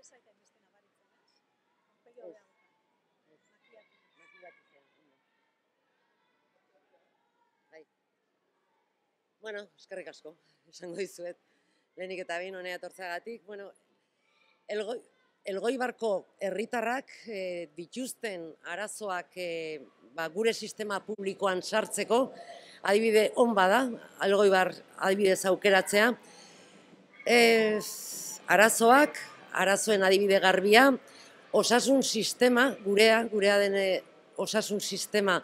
etxe bai. Bueno, eskerrik asko, esango dizuet. Lehenik eta behin honea tortzagatik, bueno, elgoi, elgoi herritarrak e, dituzten arazoak e, ba, gure sistema publikoan sartzeko, adibide on bada, elgoi adibidez aukeratzea, e, arazoak arazoen adibide garbia, osasun sistema, gurea, gurea den eh, osasun sistema,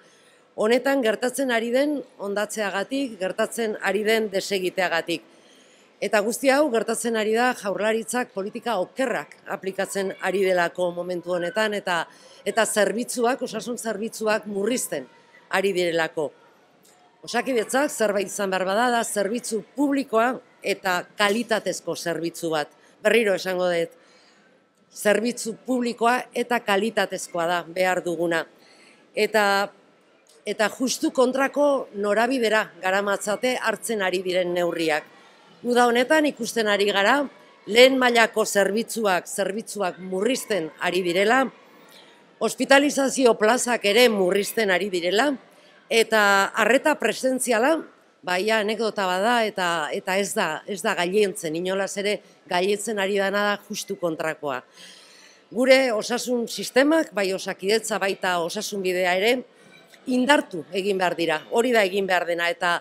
honetan gertatzen ari den ondatzeagatik, gertatzen ari den desegiteagatik. Eta guzti hau, gertatzen ari da jaurlaritzak politika okerrak aplikatzen ari delako momentu honetan, eta, eta zerbitzuak, osasun zerbitzuak murrizten ari direlako. Osakidetzak zerbait izan behar badada, zerbitzu publikoa eta kalitatezko zerbitzu bat berriro esango dut, zerbitzu publikoa eta kalitatezkoa da behar duguna. Eta, eta justu kontrako norabidera gara hartzen ari diren neurriak. Uda honetan ikusten ari gara, lehen mailako zerbitzuak, zerbitzuak murrizten ari direla, hospitalizazio plazak ere murrizten ari direla, eta arreta presentziala baia anekdota bada eta eta ez da ez da gailentzen inolas ere gailetzen ari dana da justu kontrakoa. Gure osasun sistemak bai osakidetza baita osasun bidea ere indartu egin behar dira. Hori da egin behar dena eta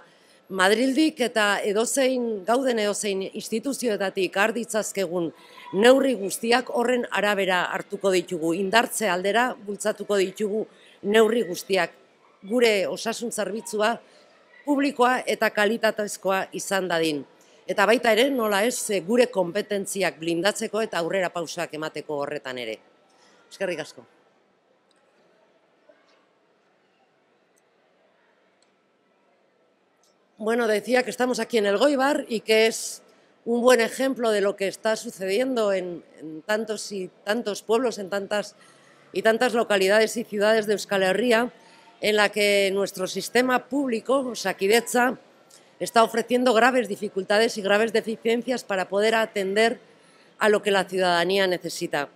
Madrildik eta edozein gauden edozein instituzioetatik arditzazkegun neurri guztiak horren arabera hartuko ditugu. Indartze aldera bultzatuko ditugu neurri guztiak. Gure osasun zerbitzua publikoa eta kalitatezkoa izan dadin. Eta baita ere, nola ez, gure kompetentziak blindatzeko eta aurrera pausak emateko horretan ere. Euskarrik asko. Bueno, decía que estamos aquí en el Goibar y que es un buen ejemplo de lo que está sucediendo en, en tantos y tantos pueblos, en tantas y tantas localidades y ciudades de Euskal Herria. en la que nuestro sistema público, Saquidecha, está ofreciendo graves dificultades y graves deficiencias para poder atender a lo que la ciudadanía necesita.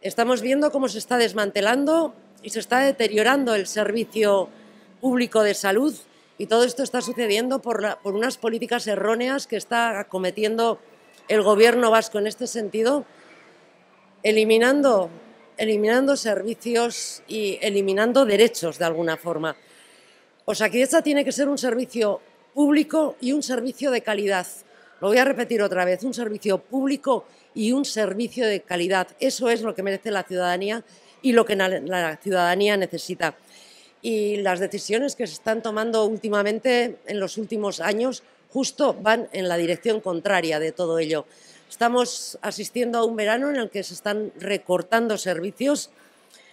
Estamos viendo cómo se está desmantelando y se está deteriorando el servicio público de salud y todo esto está sucediendo por, unas políticas erróneas que está cometiendo el gobierno vasco en este sentido, eliminando eliminando servicios y eliminando derechos de alguna forma. O sea, que esta tiene que ser un servicio público y un servicio de calidad. Lo voy a repetir otra vez, un servicio público y un servicio de calidad. Eso es lo que merece la ciudadanía y lo que la ciudadanía necesita. Y las decisiones que se están tomando últimamente en los últimos años justo van en la dirección contraria de todo ello. Estamos asistiendo a un verano en el que se están recortando servicios,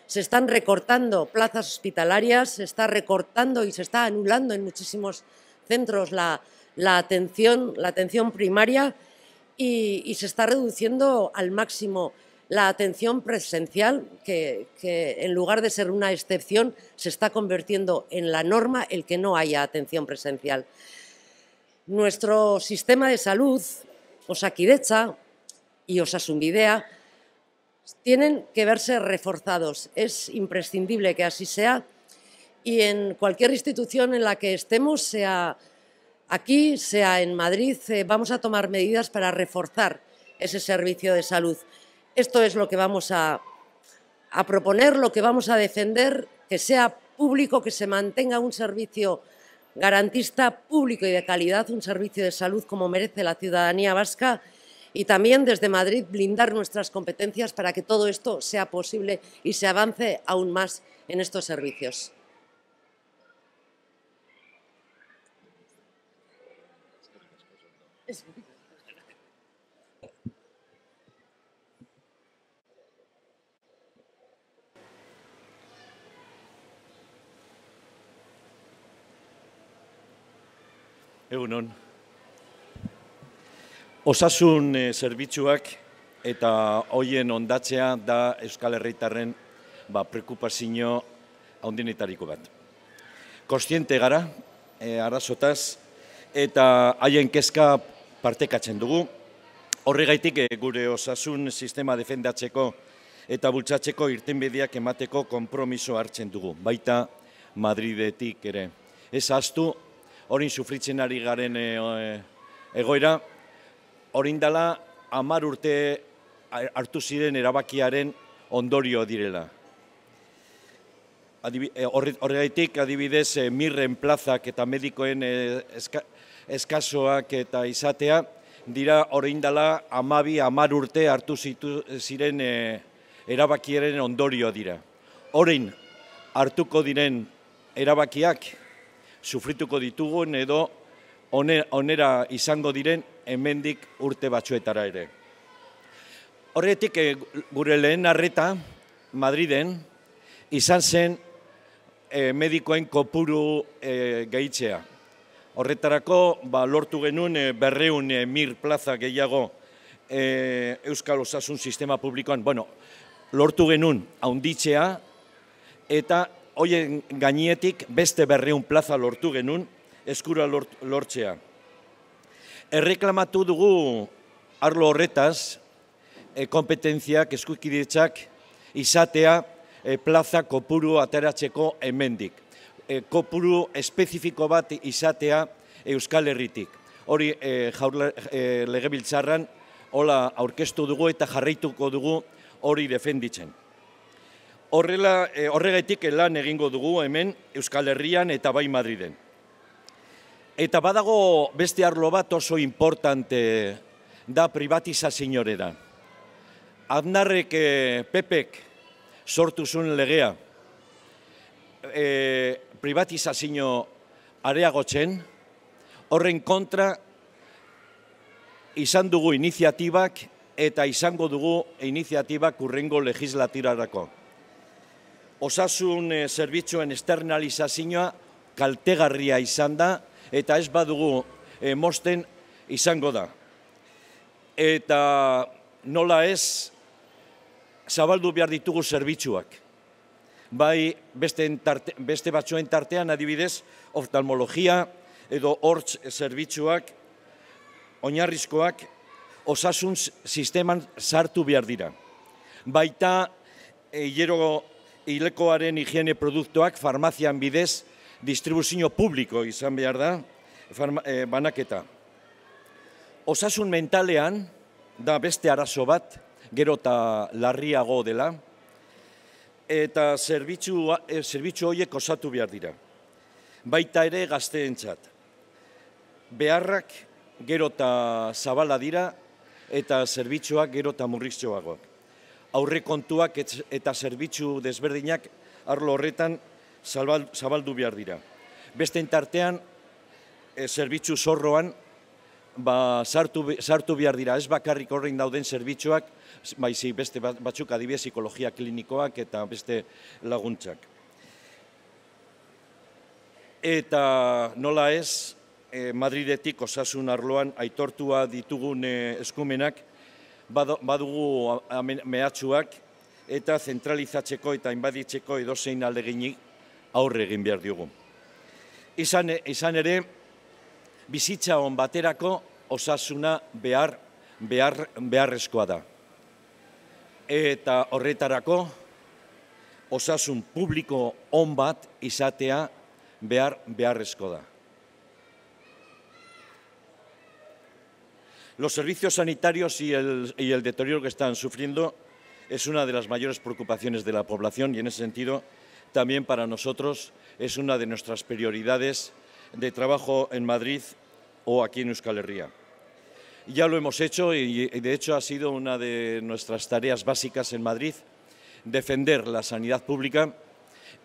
se están recortando plazas hospitalarias, se está recortando y se está anulando en muchísimos centros la, atención, la atención primaria y, se está reduciendo al máximo la atención presencial, que en lugar de ser una excepción, se está convirtiendo en la norma el que no haya atención presencial. Nuestro sistema de salud Osaquidecha y Osasunbidea tienen que verse reforzados. Es imprescindible que así sea y en cualquier institución en la que estemos, sea aquí, sea en Madrid, eh, vamos a tomar medidas para reforzar ese servicio de salud. Esto es lo que vamos a, a proponer, lo que vamos a defender, que sea público, que se mantenga un servicio garantista público y de calidad un servicio de salud como merece la ciudadanía vasca y también desde Madrid blindar nuestras competencias para que todo esto sea posible y se avance aún más en estos servicios. Egun hon. Osasun eh, zerbitzuak eta hoien ondatzea da Euskal Herritarren ba, prekupazio haundinetariko bat. Kostiente gara, e, eh, arazotaz, eta haien kezka partekatzen dugu. Horregaitik eh, gure osasun sistema defendatzeko eta bultzatzeko irtenbediak emateko konpromiso hartzen dugu, baita Madridetik ere. Ez astu, orain sufritzen ari garen eh, eh, egoera, orain dala amar urte hartu ziren erabakiaren ondorio direla. Adibi, eh, horri, adibidez mirren plazak eta medikoen eskasoak eta izatea dira orain dala amabi urte hartu zitu, ziren e, erabakiaren ondorio dira. Orain hartuko diren erabakiak sufrituko ditugun edo onera izango diren hemendik urte batzuetara ere. Horretik eh, gure lehen arreta Madriden izan zen e, medikoen kopuru e, gehitzea. Horretarako ba, lortu genuen e, berreun mir plaza gehiago e, Euskal Osasun Sistema Publikoan, bueno, lortu genuen haunditzea eta hoien gainetik beste berreun plaza lortu genun eskura lortzea. Erreklamatu dugu arlo horretaz e, kompetentziak eskukiditzak izatea e, plaza kopuru ateratzeko hemendik. E, kopuru espezifiko bat izatea Euskal Herritik. Hori e, e, legebiltzarran hola aurkeztu dugu eta jarraituko dugu hori defenditzen horrela, eh, horregaitik lan egingo dugu hemen Euskal Herrian eta bai Madriden. Eta badago beste arlo bat oso importante da privatiza sinore da. Adnarrek e, eh, pepek sortu zuen legea e, eh, privatiza sino areagotzen, horren kontra izan dugu iniziatibak eta izango dugu iniziatibak urrengo legislatirarako osasun eh, zerbitzuen externalizazioa kaltegarria izan da, eta ez badugu e, eh, mosten izango da. Eta nola ez, zabaldu behar ditugu zerbitzuak. Bai, beste, entarte, beste batzuen tartean adibidez, oftalmologia edo hortz zerbitzuak, oinarrizkoak, osasun sisteman sartu behar dira. Baita, eh, hilero hilekoaren higiene produktuak farmazian bidez distribuzio publiko izan behar da farma, eh, banaketa. Osasun mentalean da beste arazo bat gero eta larriago dela eta zerbitzu eh, horiek osatu behar dira. Baita ere gazte entzat. Beharrak gero eta zabala dira eta zerbitzuak gero eta aurrekontuak eta zerbitzu desberdinak arlo horretan zabaldu behar dira. Beste entartean, eh, zerbitzu zorroan, ba, sartu behar dira, ez bakarrik horrein dauden zerbitzuak, baizik beste batzuk adibia psikologia klinikoak eta beste laguntzak. Eta nola ez, eh, Madridetik osasun arloan aitortua ditugun eh, eskumenak, badugu mehatxuak eta zentralizatzeko eta inbaditzeko edozein aldeginik aurre egin behar diugu. Izan, ere, bizitza hon baterako osasuna behar, beharrezkoa da. Eta horretarako, osasun publiko hon izatea behar, beharrezkoa da. Los servicios sanitarios y el, deterioro que están sufriendo es una de las mayores preocupaciones de la población y en ese sentido también para nosotros es una de nuestras prioridades de trabajo en Madrid o aquí en Euskal Herria. Ya lo hemos hecho y de hecho ha sido una de nuestras tareas básicas en Madrid defender la sanidad pública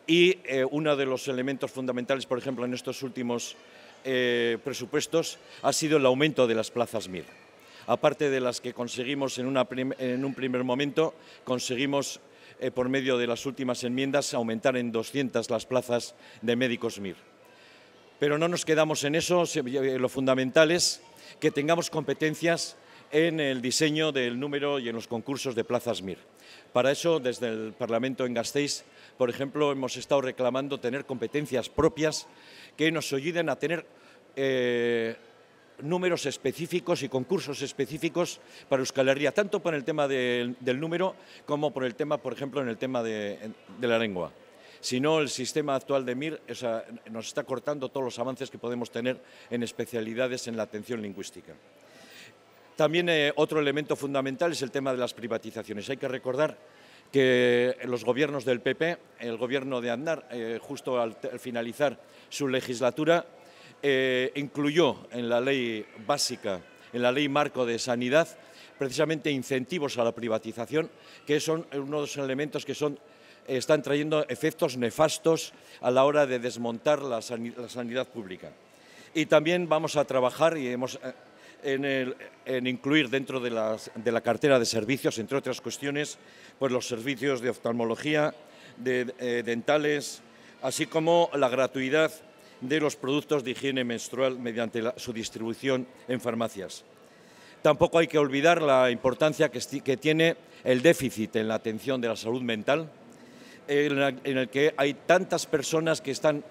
y eh, uno de los elementos fundamentales, por ejemplo, en estos últimos eh, presupuestos ha sido el aumento de las plazas MIR aparte de las que conseguimos en, un primer momento, conseguimos eh, por medio de las últimas enmiendas aumentar en 200 las plazas de médicos MIR. Pero no nos quedamos en eso, eh, lo fundamental es que tengamos competencias en el diseño del número y en los concursos de plazas MIR. Para eso, desde el Parlamento en Gasteiz, por ejemplo, hemos estado reclamando tener competencias propias que nos ayuden a tener eh, números específicos y concursos específicos para Euskal Herria, tanto por el tema del, número como por el tema, por ejemplo, en el tema de, la lengua. Si no, el sistema actual de MIR nos está cortando todos los avances que podemos tener en especialidades en la atención lingüística. También eh, otro elemento fundamental es el tema de las privatizaciones. Hay que recordar que los gobiernos del PP, el gobierno de Andar, eh, justo al finalizar su legislatura, eh, incluyó en la ley básica, en la ley marco de sanidad, precisamente incentivos a la privatización, que son uno de los elementos que son, están trayendo efectos nefastos a la hora de desmontar la sanidad, pública. Y también vamos a trabajar y hemos, eh, en, incluir dentro de, la cartera de servicios, entre otras cuestiones, pues los servicios de oftalmología, de, eh, dentales, así como la gratuidad de los productos de higiene menstrual mediante su distribución en farmacias. Tampoco hay que olvidar la importancia que, tiene el déficit en la atención de la salud mental, en, el que hay tantas personas que están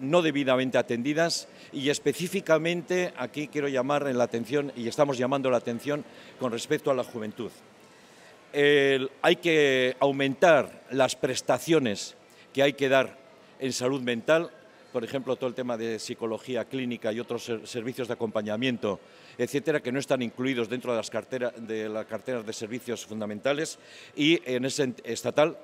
no debidamente atendidas y específicamente aquí quiero llamar la atención y estamos llamando la atención con respecto a la juventud. hay que aumentar las prestaciones que hay que dar en salud mental por ejemplo, todo el tema de psicología clínica y otros servicios de acompañamiento, etcétera, que no están incluidos dentro de las carteras de, de servicios fundamentales y en ese estatal,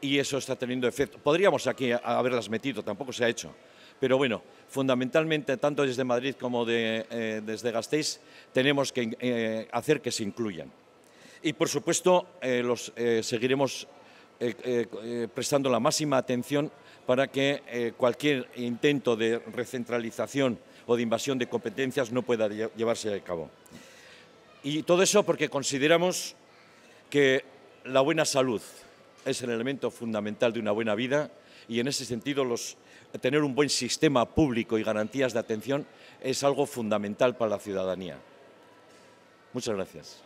y eso está teniendo efecto. Podríamos aquí haberlas metido, tampoco se ha hecho. Pero bueno, fundamentalmente, tanto desde Madrid como eh, desde Gasteiz, tenemos que eh, hacer que se incluyan. Y por supuesto, eh, los seguiremos prestando la máxima atención para que eh, cualquier intento de recentralización o de invasión de competencias no pueda llevarse a cabo. Y todo eso porque consideramos que la buena salud es el elemento fundamental de una buena vida y en ese sentido tener un buen sistema público y garantías de atención es algo fundamental para la ciudadanía. Muchas gracias.